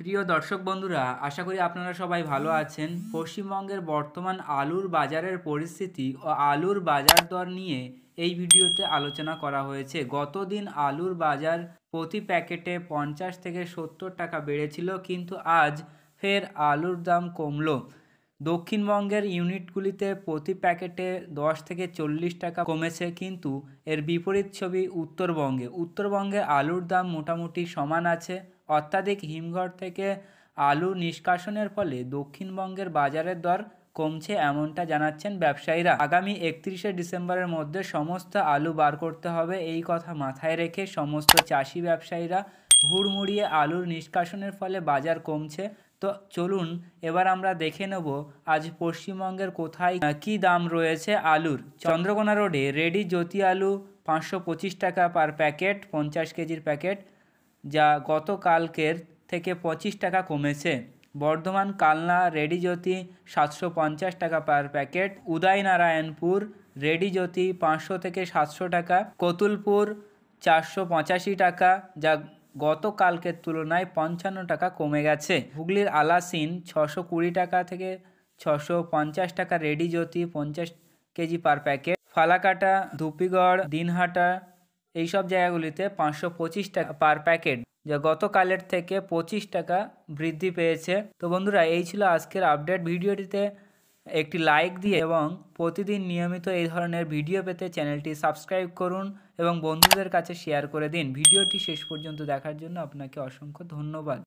প্রিয় দর্শক বন্ধুরা আশা করি আপনারা সবাই ভালো আছেন পশ্চিমবঙ্গের বর্তমান আলুর বাজারের পরিস্থিতি ও আলুর বাজার দর নিয়ে এই ভিডিওতে আলোচনা করা হয়েছে গতদিন আলুর বাজার প্রতি প্যাকেটে পঞ্চাশ থেকে সত্তর টাকা বেড়েছিল কিন্তু আজ ফের আলুর দাম কমল দক্ষিণবঙ্গের ইউনিটগুলিতে প্রতি প্যাকেটে দশ থেকে চল্লিশ টাকা কমেছে কিন্তু এর বিপরীত ছবি উত্তরবঙ্গে উত্তরবঙ্গে আলুর দাম মোটামুটি সমান আছে অত্যাধিক হিমঘর থেকে আলু নিষ্কাশনের ফলে দক্ষিণবঙ্গের বাজারের দর কমছে এমনটা জানাচ্ছেন ব্যবসায়ীরা আগামী একত্রিশে ডিসেম্বরের মধ্যে সমস্ত আলু বার করতে হবে এই কথা মাথায় রেখে সমস্ত চাষি ব্যবসায়ীরা হুড়মুড়িয়ে আলুর নিষ্কাশনের ফলে বাজার কমছে তো চলুন এবার আমরা দেখে নেব আজ পশ্চিমবঙ্গের কোথায় কি দাম রয়েছে আলুর চন্দ্রকোনা রোডে রেডি জ্যোতি আলু পাঁচশো টাকা পার প্যাকেট পঞ্চাশ কেজির প্যাকেট যা গতকালকের থেকে পঁচিশ টাকা কমেছে বর্ধমান কালনা রেডিজ্যোতি সাতশো পঞ্চাশ টাকা পার প্যাকেট উদয়নারায়ণপুর রেডিজ্যোতি পাঁচশো থেকে সাতশো টাকা কতুলপুর চারশো পঁচাশি টাকা যা গতকালকের তুলনায় পঞ্চান্ন টাকা কমে গেছে হুগলির আলাসিন ছশো কুড়ি টাকা থেকে ছশো পঞ্চাশ টাকা রেডি জ্যোতি পঞ্চাশ KG per packet Falakata Dhupguri Dinhata এই সব জায়গাগুলিতে পাঁচশো পঁচিশ টাকা পার প্যাকেট যা গতকালের থেকে পঁচিশ টাকা বৃদ্ধি পেয়েছে তো বন্ধুরা এই ছিল আজকের আপডেট ভিডিওটিতে একটি লাইক দিয়ে এবং প্রতিদিন নিয়মিত এই ধরনের ভিডিও পেতে চ্যানেলটি সাবস্ক্রাইব করুন এবং বন্ধুদের কাছে শেয়ার করে দিন ভিডিওটি শেষ পর্যন্ত দেখার জন্য আপনাকে অসংখ্য ধন্যবাদ